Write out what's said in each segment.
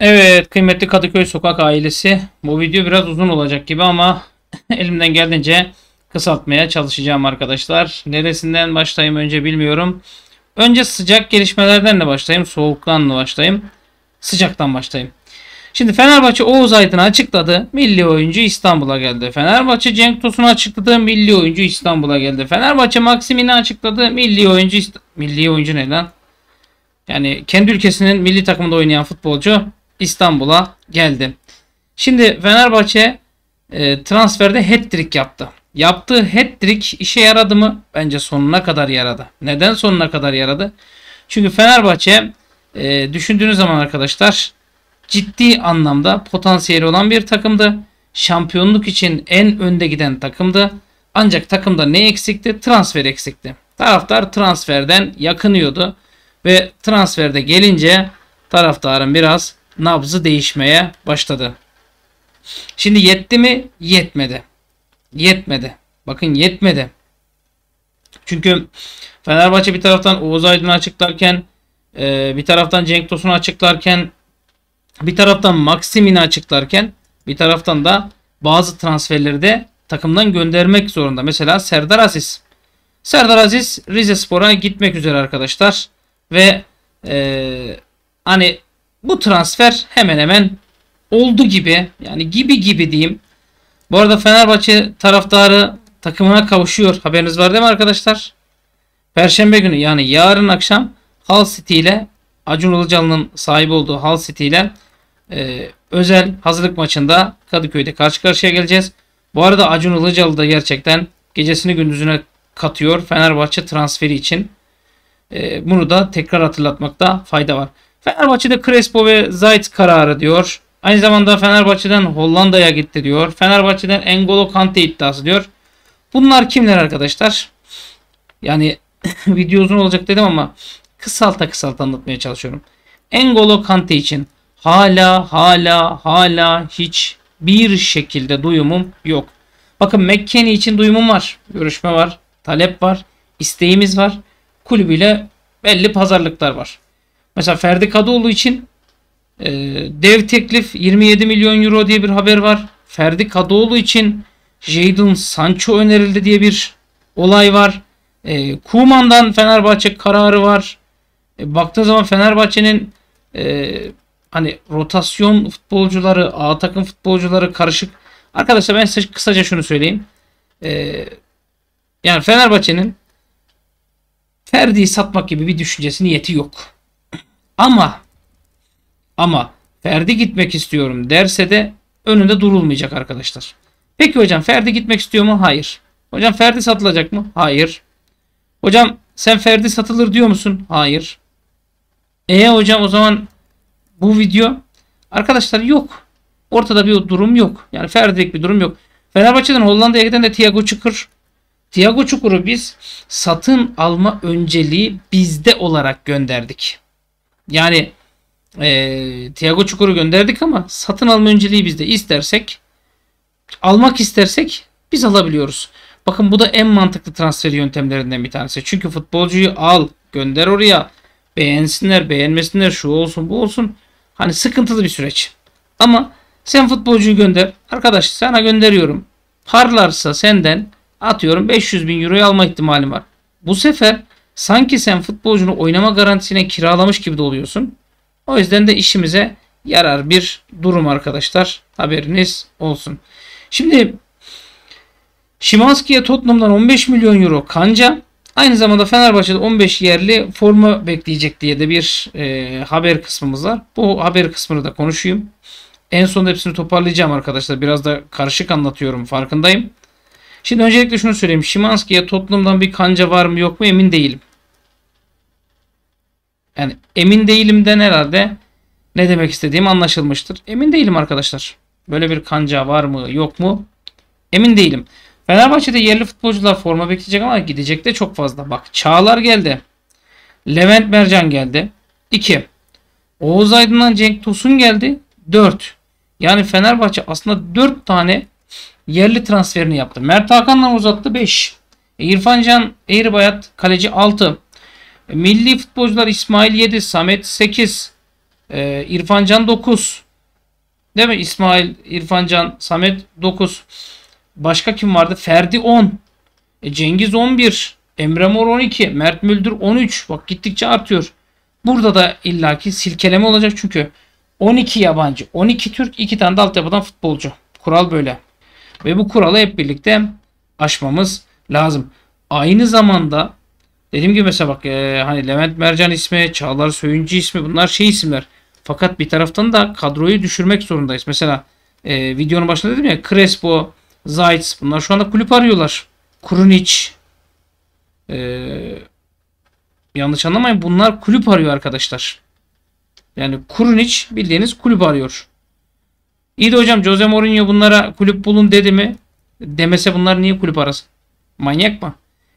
Evet kıymetli Kadıköy Sokak ailesi bu video biraz uzun olacak gibi ama elimden geldiğince kısaltmaya çalışacağım arkadaşlar. Neresinden başlayayım önce bilmiyorum. Önce sıcak gelişmelerden de başlayayım soğuktan da başlayayım. Sıcaktan başlayayım. Şimdi Fenerbahçe Oğuz Aydın'ı açıkladı. Milli oyuncu İstanbul'a geldi. Fenerbahçe Cenk Tosun'u açıkladı. Milli oyuncu İstanbul'a geldi. Fenerbahçe Maksimin'i açıkladı. Milli oyuncu İst milli oyuncu ne lan? Yani kendi ülkesinin milli takımında oynayan futbolcu İstanbul'a geldi. Şimdi Fenerbahçe e, transferde hat-trick yaptı. Yaptığı hat-trick işe yaradı mı? Bence sonuna kadar yaradı. Neden sonuna kadar yaradı? Çünkü Fenerbahçe e, düşündüğünüz zaman arkadaşlar ciddi anlamda potansiyeli olan bir takımdı. Şampiyonluk için en önde giden takımdı. Ancak takımda ne eksikti? Transfer eksikti. Taraftar transferden yakınıyordu. Ve transferde gelince taraftarın biraz nabzı değişmeye başladı. Şimdi yetti mi? Yetmedi. Yetmedi. Bakın yetmedi. Çünkü Fenerbahçe bir taraftan Oğuz Aydın'ı açıklarken e, bir taraftan Cenk Tosun'u açıklarken bir taraftan Maksimin'i açıklarken bir taraftan da bazı transferleri de takımdan göndermek zorunda. Mesela Serdar Aziz. Serdar Aziz Rize Spor'a gitmek üzere arkadaşlar ve e, hani bu transfer hemen hemen oldu gibi yani gibi gibi diyeyim. Bu arada Fenerbahçe taraftarı takımına kavuşuyor. Haberiniz var değil mi arkadaşlar? Perşembe günü yani yarın akşam Hal City ile Acun Ilıcalı'nın sahibi olduğu Hal City ile e, özel hazırlık maçında Kadıköy'de karşı karşıya geleceğiz. Bu arada Acun Ilıcalı da gerçekten gecesini gündüzüne katıyor Fenerbahçe transferi için. E, bunu da tekrar hatırlatmakta fayda var. Fenerbahçe'de Crespo ve Zayt kararı diyor. Aynı zamanda Fenerbahçe'den Hollanda'ya gitti diyor. Fenerbahçe'den Engolo Kante iddiası diyor. Bunlar kimler arkadaşlar? Yani video uzun olacak dedim ama kısalta kısalta anlatmaya çalışıyorum. Engolo Kante için hala hala hala hiç bir şekilde duyumum yok. Bakın McKennie için duyumum var. Görüşme var. Talep var. isteğimiz var kulübüyle belli pazarlıklar var. Mesela Ferdi Kadıoğlu için e, dev teklif 27 milyon euro diye bir haber var. Ferdi Kadıoğlu için Jadon Sancho önerildi diye bir olay var. E, Kuman'dan Fenerbahçe kararı var. E, baktığın zaman Fenerbahçe'nin e, hani rotasyon futbolcuları, A takım futbolcuları karışık. Arkadaşlar ben size kısaca şunu söyleyeyim. E, yani Fenerbahçe'nin Ferdi'yi satmak gibi bir düşüncesi niyeti yok. Ama ama Ferdi gitmek istiyorum derse de önünde durulmayacak arkadaşlar. Peki hocam Ferdi gitmek istiyor mu? Hayır. Hocam Ferdi satılacak mı? Hayır. Hocam sen Ferdi satılır diyor musun? Hayır. E hocam o zaman bu video arkadaşlar yok. Ortada bir durum yok. Yani Ferdi'lik bir durum yok. Fenerbahçe'den Hollanda'ya giden de Thiago Çıkır Tiago Çukur'u biz satın alma önceliği bizde olarak gönderdik. Yani e, Tiago Çukur'u gönderdik ama satın alma önceliği bizde. İstersek almak istersek biz alabiliyoruz. Bakın bu da en mantıklı transfer yöntemlerinden bir tanesi. Çünkü futbolcuyu al, gönder oraya. Beğensinler, beğenmesinler, şu olsun, bu olsun. Hani sıkıntılı bir süreç. Ama sen futbolcuyu gönder. Arkadaş sana gönderiyorum. Parlarsa senden atıyorum 500 bin euroyu alma ihtimalim var. Bu sefer sanki sen futbolcunu oynama garantisine kiralamış gibi de oluyorsun. O yüzden de işimize yarar bir durum arkadaşlar. Haberiniz olsun. Şimdi Şimanski'ye Tottenham'dan 15 milyon euro kanca aynı zamanda Fenerbahçe'de 15 yerli forma bekleyecek diye de bir e, haber kısmımız var. Bu haber kısmını da konuşayım. En son hepsini toparlayacağım arkadaşlar. Biraz da karışık anlatıyorum farkındayım. Şimdi öncelikle şunu söyleyeyim. Şimanski'ye Tottenham'dan bir kanca var mı yok mu emin değilim. Yani emin değilimden herhalde ne demek istediğim anlaşılmıştır. Emin değilim arkadaşlar. Böyle bir kanca var mı yok mu emin değilim. Fenerbahçe'de yerli futbolcular forma bekleyecek ama gidecek de çok fazla. Bak Çağlar geldi. Levent Mercan geldi. 2. Oğuz Aydın'dan Cenk Tosun geldi. 4. Yani Fenerbahçe aslında 4 tane yerli transferini yaptı. Mert Hakan'la uzattı 5. E, İrfan Can Eğribayat kaleci 6. E, milli futbolcular İsmail 7, Samet 8, e, İrfan Can 9. Değil mi? İsmail, İrfan Can, Samet 9. Başka kim vardı? Ferdi 10. E, Cengiz 11. Emre Mor 12. Mert Müldür 13. Bak gittikçe artıyor. Burada da illaki silkeleme olacak çünkü 12 yabancı, 12 Türk, 2 tane de altyapıdan futbolcu. Kural böyle. Ve bu kuralı hep birlikte aşmamız lazım. Aynı zamanda dediğim gibi mesela bak e, hani Levent Mercan ismi, Çağlar Söyüncü ismi bunlar şey isimler. Fakat bir taraftan da kadroyu düşürmek zorundayız. Mesela e, videonun başında dedim ya Crespo, Zayt bunlar şu anda kulüp arıyorlar. Krunic e, yanlış anlamayın bunlar kulüp arıyor arkadaşlar. Yani Krunic bildiğiniz kulüp arıyor. İyi de hocam Jose Mourinho bunlara kulüp bulun dedi mi? Demese bunlar niye kulüp arasın? Manyak mı?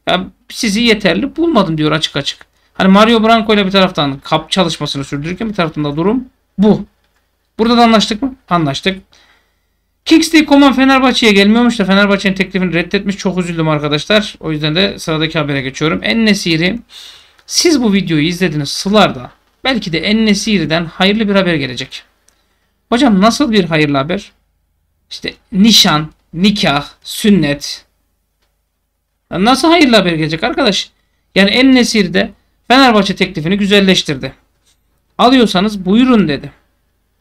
Ya sizi yeterli bulmadım diyor açık açık. Hani Mario Branco ile bir taraftan kap çalışmasını sürdürürken bir taraftan da durum bu. Burada da anlaştık mı? Anlaştık. Kingsley Coman Fenerbahçe'ye gelmiyormuş da Fenerbahçe'nin teklifini reddetmiş. Çok üzüldüm arkadaşlar. O yüzden de sıradaki habere geçiyorum. Ennesiri siz bu videoyu izlediniz Sılar'da. Belki de Ennesiri'den hayırlı bir haber gelecek. Hocam nasıl bir hayırlı haber? İşte nişan, nikah, sünnet. Nasıl hayırlı haber gelecek arkadaş? Yani En Nesir'de Fenerbahçe teklifini güzelleştirdi. Alıyorsanız buyurun dedi.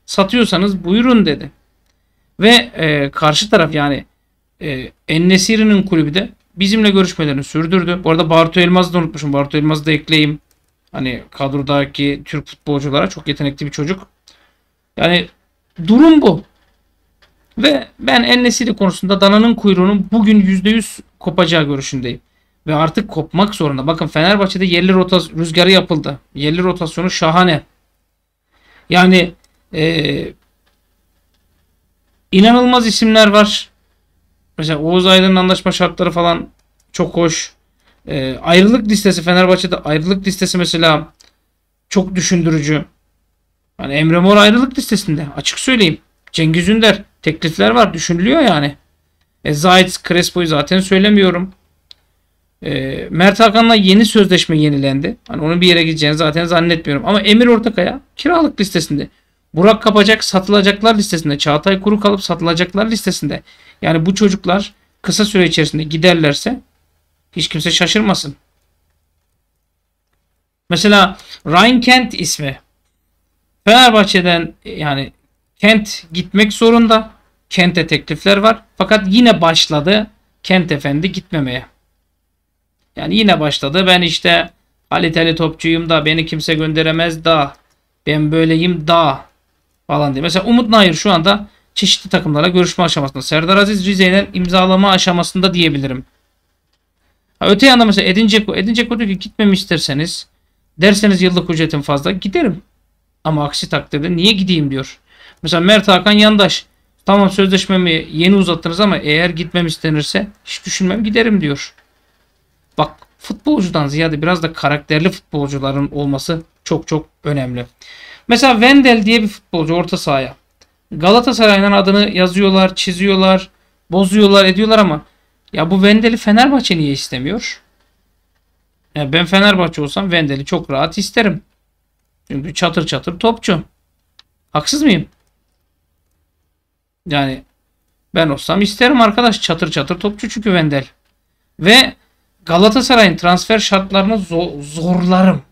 Satıyorsanız buyurun dedi. Ve e, karşı taraf yani e, En kulübü de bizimle görüşmelerini sürdürdü. Bu arada Bartu Elmaz'ı da unutmuşum. Bartu Elmaz'ı da ekleyeyim. Hani kadrodaki Türk futbolculara çok yetenekli bir çocuk. Yani Durum bu. Ve ben Ennesiri konusunda dananın kuyruğunun bugün %100 kopacağı görüşündeyim. Ve artık kopmak zorunda. Bakın Fenerbahçe'de yerli rotasyon rüzgarı yapıldı. Yerli rotasyonu şahane. Yani ee, inanılmaz isimler var. Mesela Oğuz Aydın'ın anlaşma şartları falan çok hoş. E, ayrılık listesi Fenerbahçe'de ayrılık listesi mesela çok düşündürücü. Yani Emre Mor ayrılık listesinde. Açık söyleyeyim. Cengiz Ünder. Teklifler var. Düşünülüyor yani. E, Zayt Crespo'yu zaten söylemiyorum. E, Mert Hakan'la yeni sözleşme yenilendi. Hani onun bir yere gideceğini zaten zannetmiyorum. Ama Emir Ortakaya kiralık listesinde. Burak Kapacak satılacaklar listesinde. Çağatay Kuru kalıp satılacaklar listesinde. Yani bu çocuklar kısa süre içerisinde giderlerse hiç kimse şaşırmasın. Mesela Ryan Kent ismi Fenerbahçe'den yani Kent gitmek zorunda. Kent'e teklifler var. Fakat yine başladı Kent Efendi gitmemeye. Yani yine başladı. Ben işte kaliteli topçuyum da beni kimse gönderemez da ben böyleyim da falan diye. Mesela Umut Nayır şu anda çeşitli takımlara görüşme aşamasında. Serdar Aziz Rize'yle imzalama aşamasında diyebilirim. Ha, öte yandan mesela Edin Ceko. Edin Ceko diyor ki gitmemi isterseniz derseniz yıllık ücretim fazla giderim. Ama aksi takdirde niye gideyim diyor. Mesela Mert Hakan Yandaş tamam sözleşmemi yeni uzattınız ama eğer gitmem istenirse hiç düşünmem giderim diyor. Bak futbolcudan ziyade biraz da karakterli futbolcuların olması çok çok önemli. Mesela Wendel diye bir futbolcu orta sahaya. Galatasaray'ın adını yazıyorlar, çiziyorlar, bozuyorlar, ediyorlar ama ya bu Wendel'i Fenerbahçe niye istemiyor? Ya ben Fenerbahçe olsam Wendel'i çok rahat isterim. Çünkü çatır çatır topçu. Haksız mıyım? Yani ben olsam isterim arkadaş çatır çatır topçu çünkü Vendel. Ve Galatasaray'ın transfer şartlarını zor, zorlarım.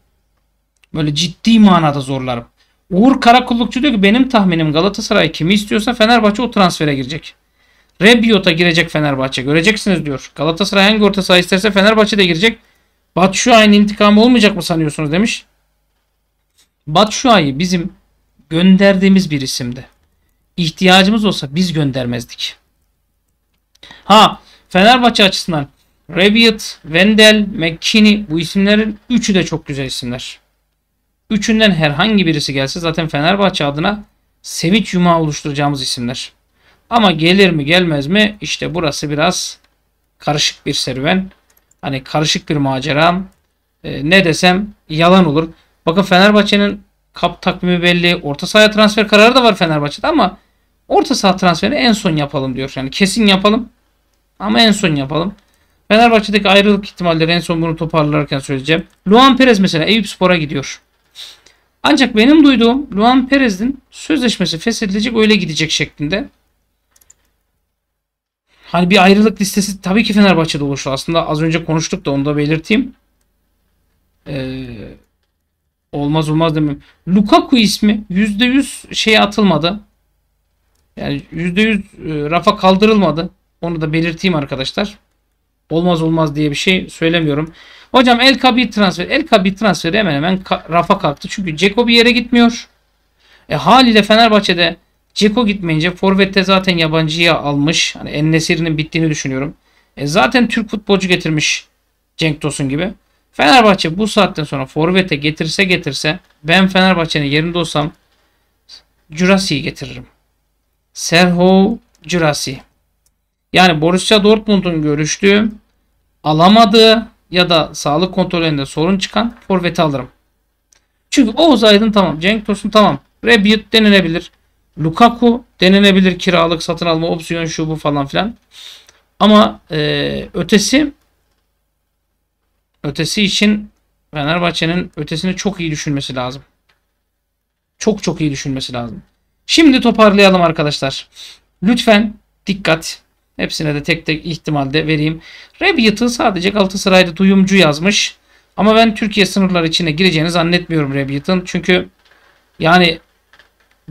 Böyle ciddi manada zorlarım. Uğur Karakullukçu diyor ki benim tahminim Galatasaray kimi istiyorsa Fenerbahçe o transfere girecek. Rebiot'a girecek Fenerbahçe. Göreceksiniz diyor. Galatasaray hangi orta saha isterse Fenerbahçe de girecek. Batu şu aynı intikam olmayacak mı sanıyorsunuz demiş. Batşuay'ı bizim gönderdiğimiz bir isimdi. İhtiyacımız olsa biz göndermezdik. Ha Fenerbahçe açısından Rebiot, Wendel, McKinney bu isimlerin üçü de çok güzel isimler. Üçünden herhangi birisi gelse zaten Fenerbahçe adına sevinç yumağı oluşturacağımız isimler. Ama gelir mi gelmez mi işte burası biraz karışık bir serüven. Hani karışık bir macera. E, ne desem yalan olur. Bakın Fenerbahçe'nin kap takvimi belli. Orta sahaya transfer kararı da var Fenerbahçe'de ama orta saha transferini en son yapalım diyor. Yani kesin yapalım ama en son yapalım. Fenerbahçe'deki ayrılık ihtimalleri en son bunu toparlarken söyleyeceğim. Luan Perez mesela Eyüp Spor'a gidiyor. Ancak benim duyduğum Luan Perez'in sözleşmesi feshedilecek öyle gidecek şeklinde. Hani bir ayrılık listesi tabii ki Fenerbahçe'de oluştu. Aslında az önce konuştuk da onu da belirteyim. Ee, Olmaz olmaz demem. Lukaku ismi %100 şeye atılmadı. Yani %100 e, rafa kaldırılmadı. Onu da belirteyim arkadaşlar. Olmaz olmaz diye bir şey söylemiyorum. Hocam El Kabi transfer. El Kabi transferi hemen hemen rafa kalktı. Çünkü Ceko bir yere gitmiyor. E, haliyle Fenerbahçe'de Ceko gitmeyince Forvet'te zaten yabancıya almış. Hani Ennesir'in bittiğini düşünüyorum. E, zaten Türk futbolcu getirmiş Cenk Tosun gibi. Fenerbahçe bu saatten sonra forvete getirse getirse ben Fenerbahçe'nin yerinde olsam Jurassic'i getiririm. Serho Jurassic. Yani Borussia Dortmund'un görüştüğü alamadığı ya da sağlık kontrolünde sorun çıkan forveti alırım. Çünkü Oğuz Aydın tamam. Cenk Tosun tamam. Rebiot denenebilir, Lukaku denenebilir kiralık satın alma opsiyon şu bu falan filan. Ama e, ötesi Ötesi için Fenerbahçe'nin ötesini çok iyi düşünmesi lazım. Çok çok iyi düşünmesi lazım. Şimdi toparlayalım arkadaşlar. Lütfen dikkat. Hepsine de tek tek ihtimalde vereyim. Rebiyat'ı sadece Galatasaraylı duyumcu yazmış. Ama ben Türkiye sınırları içine gireceğini zannetmiyorum Rebiyat'ın. Çünkü yani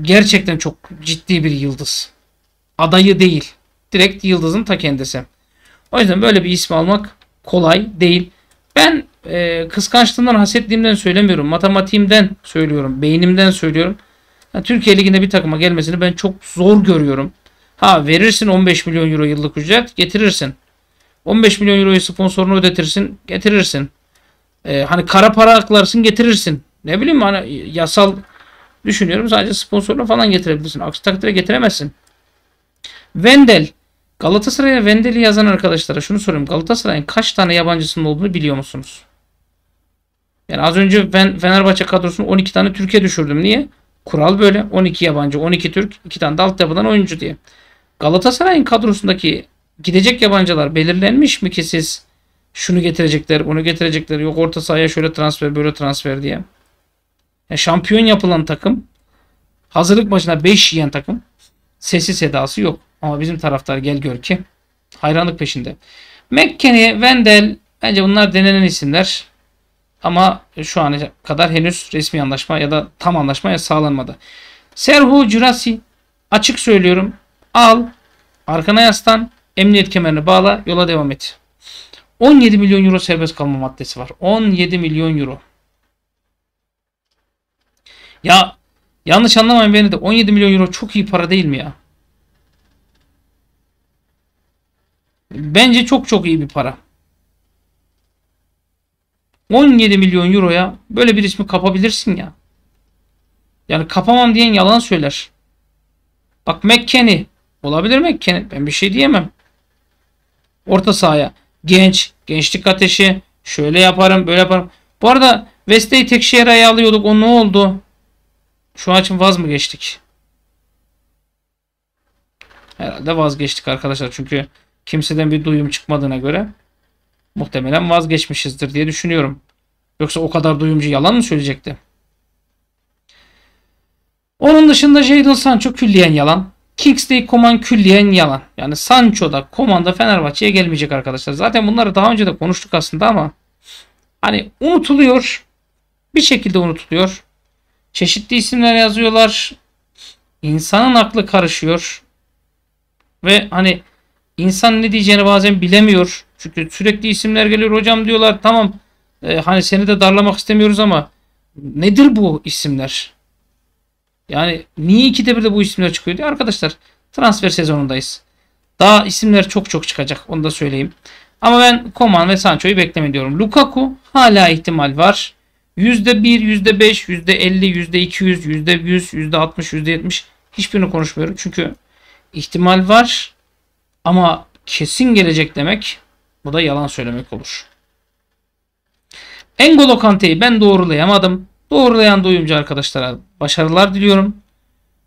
gerçekten çok ciddi bir yıldız. Adayı değil. Direkt yıldızın ta kendisi. O yüzden böyle bir ismi almak kolay değil. Ben e, kıskançlığımdan, hasetliğimden söylemiyorum. Matematiğimden söylüyorum. Beynimden söylüyorum. Yani Türkiye Ligi'nde bir takıma gelmesini ben çok zor görüyorum. Ha verirsin 15 milyon euro yıllık ücret getirirsin. 15 milyon euroyu sponsorunu ödetirsin getirirsin. Ee, hani kara para aklarsın getirirsin. Ne bileyim hani yasal düşünüyorum sadece sponsorla falan getirebilirsin. Aksi takdirde getiremezsin. Vendel Galatasaray'a Vendeli yazan arkadaşlara şunu soruyorum. Galatasaray'ın kaç tane yabancısının olduğunu biliyor musunuz? Yani az önce ben Fenerbahçe kadrosunu 12 tane Türkiye düşürdüm. Niye? Kural böyle. 12 yabancı, 12 Türk, 2 tane de altyapıdan oyuncu diye. Galatasaray'ın kadrosundaki gidecek yabancılar belirlenmiş mi ki siz şunu getirecekler, bunu getirecekler, yok orta sahaya şöyle transfer, böyle transfer diye. Yani şampiyon yapılan takım, hazırlık maçına 5 yiyen takım, sesi sedası yok. Ama bizim taraftar gel gör ki hayranlık peşinde. McKennie, Wendell bence bunlar denenen isimler. Ama şu ana kadar henüz resmi anlaşma ya da tam anlaşma sağlanmadı. Serhu Curasi açık söylüyorum. Al, arkana yaslan, emniyet kemerini bağla, yola devam et. 17 milyon euro serbest kalma maddesi var. 17 milyon euro. Ya yanlış anlamayın beni de 17 milyon euro çok iyi para değil mi ya? Bence çok çok iyi bir para. 17 milyon euroya böyle bir ismi kapabilirsin ya. Yani kapamam diyen yalan söyler. Bak McKenny. Olabilir McKenny. Ben bir şey diyemem. Orta sahaya. Genç. Gençlik ateşi. Şöyle yaparım böyle yaparım. Bu arada Veste'yi tek şehre alıyorduk. O ne oldu? Şu an için vaz mı geçtik? Herhalde vazgeçtik arkadaşlar. Çünkü Kimseden bir duyum çıkmadığına göre muhtemelen vazgeçmişizdir diye düşünüyorum. Yoksa o kadar duyumcu yalan mı söyleyecekti? Onun dışında Jadon Sancho külliyen yalan. Kingsley Coman külliyen yalan. Yani Sancho Sancho'da Coman'da Fenerbahçe'ye gelmeyecek arkadaşlar. Zaten bunları daha önce de konuştuk aslında ama hani unutuluyor. Bir şekilde unutuluyor. Çeşitli isimler yazıyorlar. İnsanın aklı karışıyor. Ve hani İnsan ne diyeceğini bazen bilemiyor. Çünkü sürekli isimler geliyor. Hocam diyorlar tamam e, hani seni de darlamak istemiyoruz ama nedir bu isimler? Yani niye ikide bir de bu isimler çıkıyor diye arkadaşlar transfer sezonundayız. Daha isimler çok çok çıkacak onu da söyleyeyim. Ama ben Koman ve Sancho'yu beklemiyorum Lukaku hala ihtimal var. %1, %5, %50, %200, %100, %60, %70 hiçbirini konuşmuyorum. Çünkü ihtimal var. Ama kesin gelecek demek bu da yalan söylemek olur. Engolo Kante'yi ben doğrulayamadım. Doğrulayan doyumcu arkadaşlara başarılar diliyorum.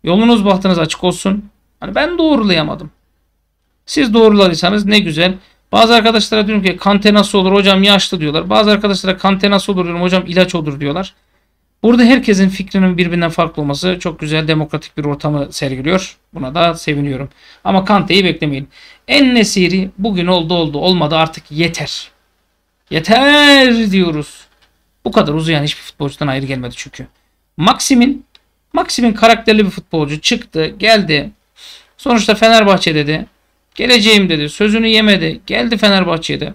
Yolunuz bahtınız açık olsun. Hani ben doğrulayamadım. Siz doğruladıysanız ne güzel. Bazı arkadaşlara diyorum ki kante nasıl olur hocam yaşlı diyorlar. Bazı arkadaşlara kante nasıl olur diyorum hocam ilaç olur diyorlar. Burada herkesin fikrinin birbirinden farklı olması çok güzel demokratik bir ortamı sergiliyor. Buna da seviniyorum. Ama Kante'yi beklemeyin. En nesiri bugün oldu oldu olmadı artık yeter. Yeter diyoruz. Bu kadar uzayan hiçbir futbolcudan ayrı gelmedi çünkü. Maxim'in Maxim'in karakterli bir futbolcu çıktı geldi. Sonuçta Fenerbahçe dedi. Geleceğim dedi. Sözünü yemedi. Geldi Fenerbahçe'de.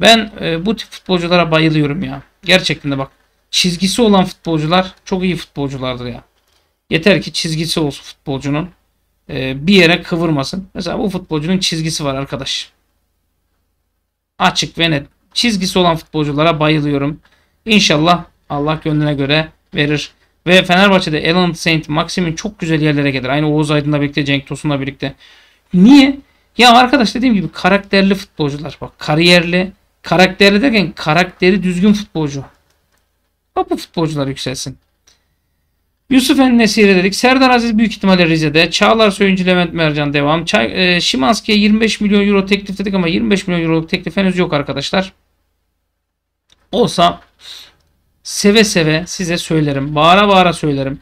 Ben e, bu tip futbolculara bayılıyorum ya. Gerçekten de bak. Çizgisi olan futbolcular çok iyi futbolculardır ya. Yeter ki çizgisi olsun futbolcunun. Ee, bir yere kıvırmasın. Mesela bu futbolcunun çizgisi var arkadaş. Açık ve net. Çizgisi olan futbolculara bayılıyorum. İnşallah Allah gönlüne göre verir. Ve Fenerbahçe'de Alan Saint Maxim'in çok güzel yerlere gelir. Aynı Oğuz Aydın'la birlikte Cenk Tosun'la birlikte. Niye? Ya arkadaş dediğim gibi karakterli futbolcular. Bak kariyerli. Karakterli derken karakteri düzgün futbolcu. Bak bu futbolcular yükselsin. Yusuf Ennesire dedik. Serdar Aziz büyük ihtimalle Rize'de. Çağlar Söyüncü Levent Mercan devam. Çay, e, Şimanski'ye 25 milyon euro teklif dedik ama 25 milyon euroluk teklif henüz yok arkadaşlar. Olsa seve seve size söylerim. Bağıra bağıra söylerim.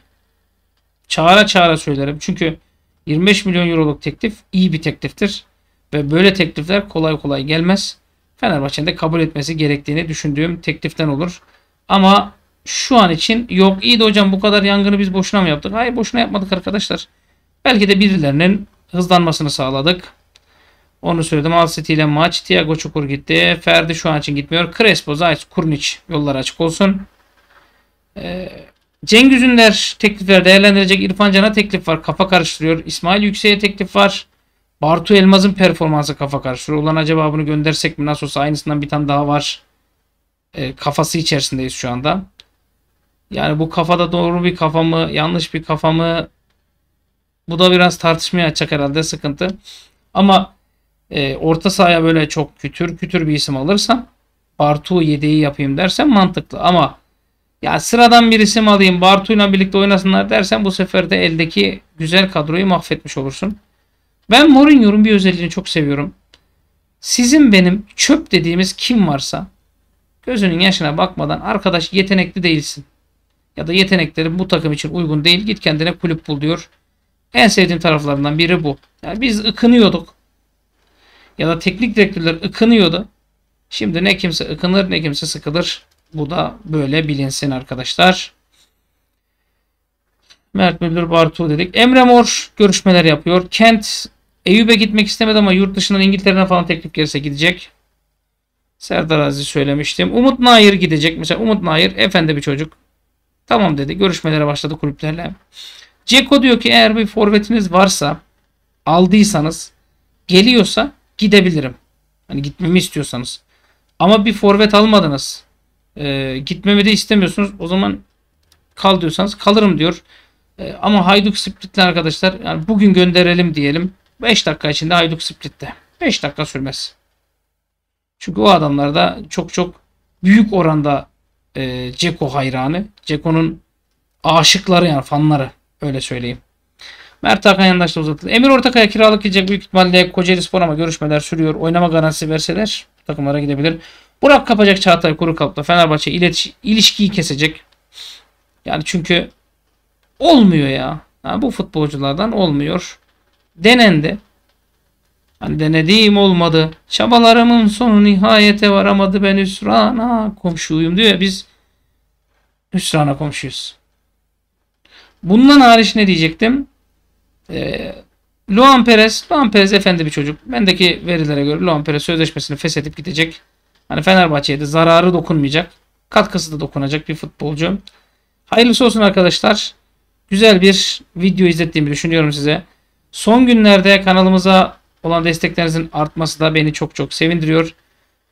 Çağıra çağıra söylerim. Çünkü 25 milyon euroluk teklif iyi bir tekliftir. Ve böyle teklifler kolay kolay gelmez. Fenerbahçe'nin de kabul etmesi gerektiğini düşündüğüm tekliften olur. Ama şu an için yok. İyi de hocam bu kadar yangını biz boşuna mı yaptık? Hayır boşuna yapmadık arkadaşlar. Belki de birilerinin hızlanmasını sağladık. Onu söyledim. Alcity ile maç. Thiago Çukur gitti. Ferdi şu an için gitmiyor. Crespo, Zayt, Kurniç yollar açık olsun. Ee, Cengiz Ünder teklifler değerlendirecek. İrfan Can'a teklif var. Kafa karıştırıyor. İsmail Yüksek'e teklif var. Bartu Elmaz'ın performansı kafa karıştırıyor. Ulan acaba bunu göndersek mi? Nasıl olsa aynısından bir tane daha var. Ee, kafası içerisindeyiz şu anda. Yani bu kafada doğru bir kafamı, yanlış bir kafamı bu da biraz tartışmaya açacak herhalde sıkıntı. Ama e, orta sahaya böyle çok kütür kütür bir isim alırsam Bartu yedeği yapayım dersen mantıklı ama ya sıradan bir isim alayım Bartu'yla birlikte oynasınlar dersen bu sefer de eldeki güzel kadroyu mahvetmiş olursun. Ben Mourinho'nun bir özelliğini çok seviyorum. Sizin benim çöp dediğimiz kim varsa gözünün yaşına bakmadan arkadaş yetenekli değilsin ya da yetenekleri bu takım için uygun değil. Git kendine kulüp bul diyor. En sevdiğim taraflarından biri bu. Yani biz ıkınıyorduk. Ya da teknik direktörler ıkınıyordu. Şimdi ne kimse ıkınır ne kimse sıkılır. Bu da böyle bilinsin arkadaşlar. Mert Müldür Bartu dedik. Emre Mor görüşmeler yapıyor. Kent Eyüp'e gitmek istemedi ama yurt dışından İngiltere'ne falan teklif gelirse gidecek. Serdar Aziz söylemiştim. Umut Nair gidecek. Mesela Umut Nair efendi bir çocuk. Tamam dedi. Görüşmelere başladı kulüplerle. Ceko diyor ki eğer bir forvetiniz varsa aldıysanız geliyorsa gidebilirim. Hani gitmemi istiyorsanız. Ama bir forvet almadınız. Ee, gitmemi de istemiyorsunuz. O zaman kal diyorsanız kalırım diyor. Ee, ama Hayduk Split'le arkadaşlar yani bugün gönderelim diyelim. 5 dakika içinde Hayduk Split'te. 5 dakika sürmez. Çünkü o adamlarda çok çok büyük oranda e, Ceko hayranı. Ceko'nun aşıkları yani fanları öyle söyleyeyim. Mert Hakan yandaşla uzatıldı. Emir Ortakaya kiralık gidecek büyük ihtimalle Kocaeli Spor ama görüşmeler sürüyor. Oynama garantisi verseler takımlara gidebilir. Burak kapacak Çağatay kuru kalıpla Fenerbahçe iletiş, ilişkiyi kesecek. Yani çünkü olmuyor ya. Ha, bu futbolculardan olmuyor. Denendi. Ben denediğim olmadı. Çabalarımın sonu nihayete varamadı. Ben hüsrana komşuyum diyor ya biz hüsrana komşuyuz. Bundan hariç ne diyecektim? Ee, Luan Perez, Luan Perez efendi bir çocuk. Bendeki verilere göre Luan Perez sözleşmesini feshedip gidecek. Hani Fenerbahçe'ye de zararı dokunmayacak. Katkısı da dokunacak bir futbolcu. Hayırlısı olsun arkadaşlar. Güzel bir video izlettiğimi düşünüyorum size. Son günlerde kanalımıza olan desteklerinizin artması da beni çok çok sevindiriyor.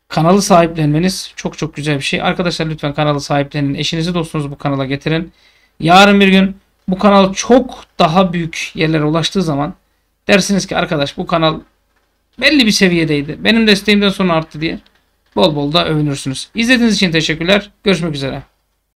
Kanalı sahiplenmeniz çok çok güzel bir şey. Arkadaşlar lütfen kanalı sahiplenin. Eşinizi dostunuzu bu kanala getirin. Yarın bir gün bu kanal çok daha büyük yerlere ulaştığı zaman dersiniz ki arkadaş bu kanal belli bir seviyedeydi. Benim desteğimden sonra arttı diye bol bol da övünürsünüz. İzlediğiniz için teşekkürler. Görüşmek üzere.